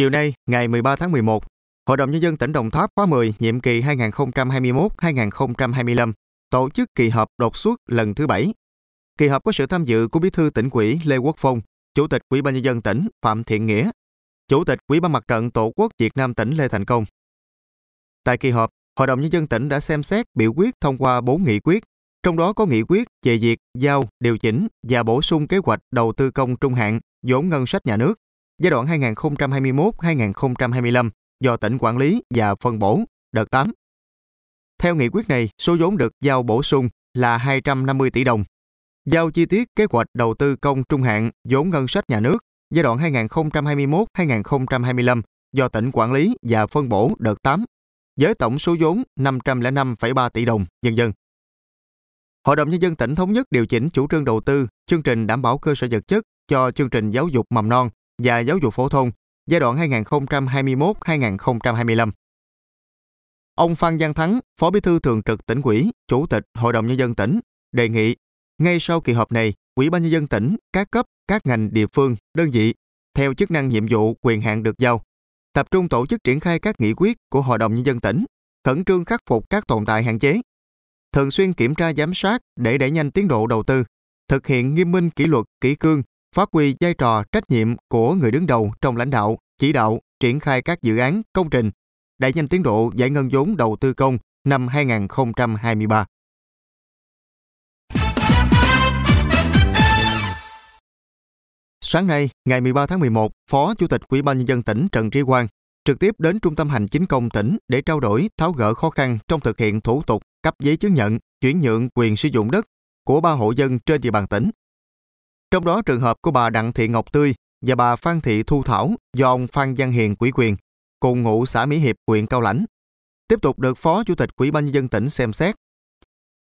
Chiều nay, ngày 13 tháng 11, Hội đồng Nhân dân tỉnh Đồng Tháp khóa 10 nhiệm kỳ 2021-2025 tổ chức kỳ họp đột xuất lần thứ 7. Kỳ họp có sự tham dự của Bí thư tỉnh ủy Lê Quốc Phong, Chủ tịch Ủy ban Nhân dân tỉnh Phạm Thiện Nghĩa, Chủ tịch Ủy ban Mặt trận Tổ quốc Việt Nam tỉnh Lê Thành Công. Tại kỳ họp, Hội đồng Nhân dân tỉnh đã xem xét biểu quyết thông qua 4 nghị quyết, trong đó có nghị quyết về việc giao, điều chỉnh và bổ sung kế hoạch đầu tư công trung hạn, vốn ngân sách nhà nước giai đoạn 2021-2025 do tỉnh quản lý và phân bổ, đợt 8. Theo nghị quyết này, số vốn được giao bổ sung là 250 tỷ đồng. Giao chi tiết kế hoạch đầu tư công trung hạn vốn ngân sách nhà nước giai đoạn 2021-2025 do tỉnh quản lý và phân bổ đợt 8 với tổng số vốn 505,3 tỷ đồng, dân dân. Hội đồng Nhân dân tỉnh thống nhất điều chỉnh chủ trương đầu tư chương trình đảm bảo cơ sở vật chất cho chương trình giáo dục mầm non và giáo dục phổ thông giai đoạn 2021-2025. Ông Phan Giang Thắng, Phó Bí thư Thường trực tỉnh ủy, Chủ tịch Hội đồng Nhân dân tỉnh, đề nghị ngay sau kỳ họp này, Ủy ban Nhân dân tỉnh, các cấp, các ngành địa phương, đơn vị, theo chức năng nhiệm vụ quyền hạn được giao, tập trung tổ chức triển khai các nghị quyết của Hội đồng Nhân dân tỉnh, khẩn trương khắc phục các tồn tại hạn chế, thường xuyên kiểm tra giám sát để đẩy nhanh tiến độ đầu tư, thực hiện nghiêm minh kỷ luật, kỷ cương, phát huy vai trò trách nhiệm của người đứng đầu trong lãnh đạo, chỉ đạo, triển khai các dự án, công trình, đẩy nhanh tiến độ giải ngân vốn đầu tư công năm 2023. Sáng nay, ngày 13 tháng 11, Phó Chủ tịch Ủy ban nhân dân tỉnh Trần Trí Quang trực tiếp đến Trung tâm Hành chính công tỉnh để trao đổi tháo gỡ khó khăn trong thực hiện thủ tục cấp giấy chứng nhận chuyển nhượng quyền sử dụng đất của ba hộ dân trên địa bàn tỉnh trong đó trường hợp của bà Đặng Thị Ngọc Tươi và bà Phan Thị Thu Thảo do ông Phan Văn Hiền quỹ quyền, cùng ngụ xã Mỹ Hiệp, huyện Cao Lãnh, tiếp tục được Phó Chủ tịch Quỹ ban nhân dân tỉnh xem xét.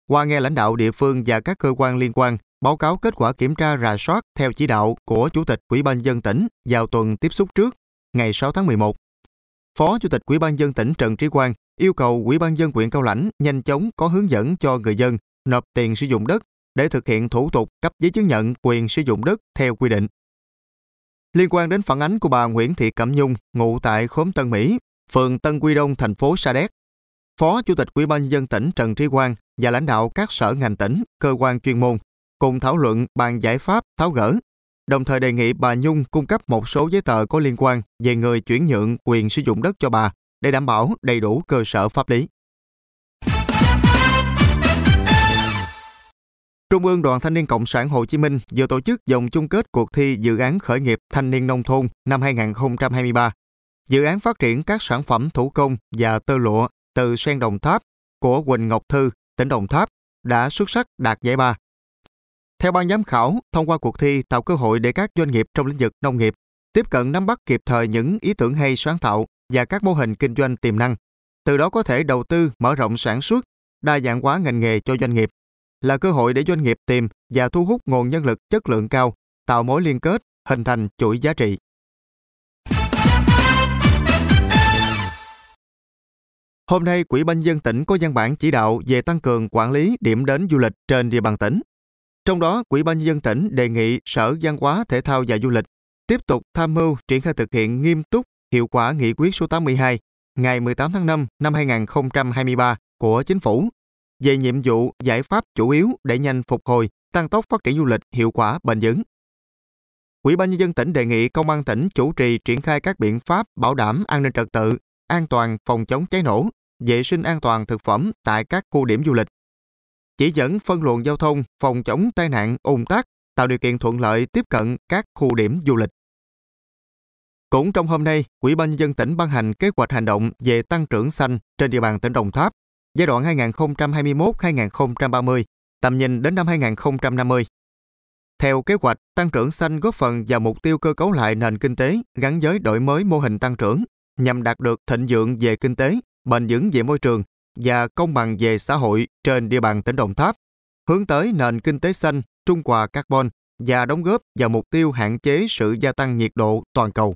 Qua nghe lãnh đạo địa phương và các cơ quan liên quan, báo cáo kết quả kiểm tra rà soát theo chỉ đạo của Chủ tịch Quỹ ban dân tỉnh vào tuần tiếp xúc trước, ngày 6 tháng 11. Phó Chủ tịch Quỹ ban dân tỉnh Trần Trí Quang yêu cầu Quỹ ban dân huyện Cao Lãnh nhanh chóng có hướng dẫn cho người dân nộp tiền sử dụng đất để thực hiện thủ tục cấp giấy chứng nhận quyền sử dụng đất theo quy định. Liên quan đến phản ánh của bà Nguyễn Thị Cẩm Nhung, ngụ tại khóm Tân Mỹ, phường Tân Quy Đông, thành phố Sa Đéc, Phó Chủ tịch Ủy ban nhân dân tỉnh Trần Trí Quang và lãnh đạo các sở ngành tỉnh, cơ quan chuyên môn cùng thảo luận bàn giải pháp tháo gỡ, đồng thời đề nghị bà Nhung cung cấp một số giấy tờ có liên quan về người chuyển nhượng quyền sử dụng đất cho bà để đảm bảo đầy đủ cơ sở pháp lý. Trung ương Đoàn Thanh niên Cộng sản Hồ Chí Minh vừa tổ chức vòng chung kết cuộc thi dự án khởi nghiệp thanh niên nông thôn năm 2023. Dự án phát triển các sản phẩm thủ công và tơ lụa từ sen Đồng Tháp của Quỳnh Ngọc Thư, tỉnh Đồng Tháp đã xuất sắc đạt giải ba. Theo ban giám khảo, thông qua cuộc thi tạo cơ hội để các doanh nghiệp trong lĩnh vực nông nghiệp tiếp cận nắm bắt kịp thời những ý tưởng hay sáng tạo và các mô hình kinh doanh tiềm năng, từ đó có thể đầu tư mở rộng sản xuất, đa dạng hóa ngành nghề cho doanh nghiệp là cơ hội để doanh nghiệp tìm và thu hút nguồn nhân lực chất lượng cao, tạo mối liên kết, hình thành chuỗi giá trị. Hôm nay, Quỹ ban dân tỉnh có văn bản chỉ đạo về tăng cường quản lý điểm đến du lịch trên địa bàn tỉnh. Trong đó, Quỹ ban dân tỉnh đề nghị Sở Văn hóa, Thể thao và Du lịch tiếp tục tham mưu triển khai thực hiện nghiêm túc hiệu quả nghị quyết số 82 ngày 18 tháng 5 năm 2023 của Chính phủ về nhiệm vụ giải pháp chủ yếu để nhanh phục hồi, tăng tốc phát triển du lịch hiệu quả bền vững. Ủy ban nhân dân tỉnh đề nghị công an tỉnh chủ trì triển khai các biện pháp bảo đảm an ninh trật tự, an toàn phòng chống cháy nổ, vệ sinh an toàn thực phẩm tại các khu điểm du lịch. Chỉ dẫn phân luồng giao thông, phòng chống tai nạn ùn tắc, tạo điều kiện thuận lợi tiếp cận các khu điểm du lịch. Cũng trong hôm nay, Ủy ban nhân dân tỉnh ban hành kế hoạch hành động về tăng trưởng xanh trên địa bàn tỉnh Đồng Tháp giai đoạn 2021-2030, tầm nhìn đến năm 2050. Theo kế hoạch, tăng trưởng xanh góp phần vào mục tiêu cơ cấu lại nền kinh tế gắn với đổi mới mô hình tăng trưởng nhằm đạt được thịnh vượng về kinh tế, bền vững về môi trường và công bằng về xã hội trên địa bàn tỉnh Đồng Tháp, hướng tới nền kinh tế xanh, trung hòa carbon và đóng góp vào mục tiêu hạn chế sự gia tăng nhiệt độ toàn cầu.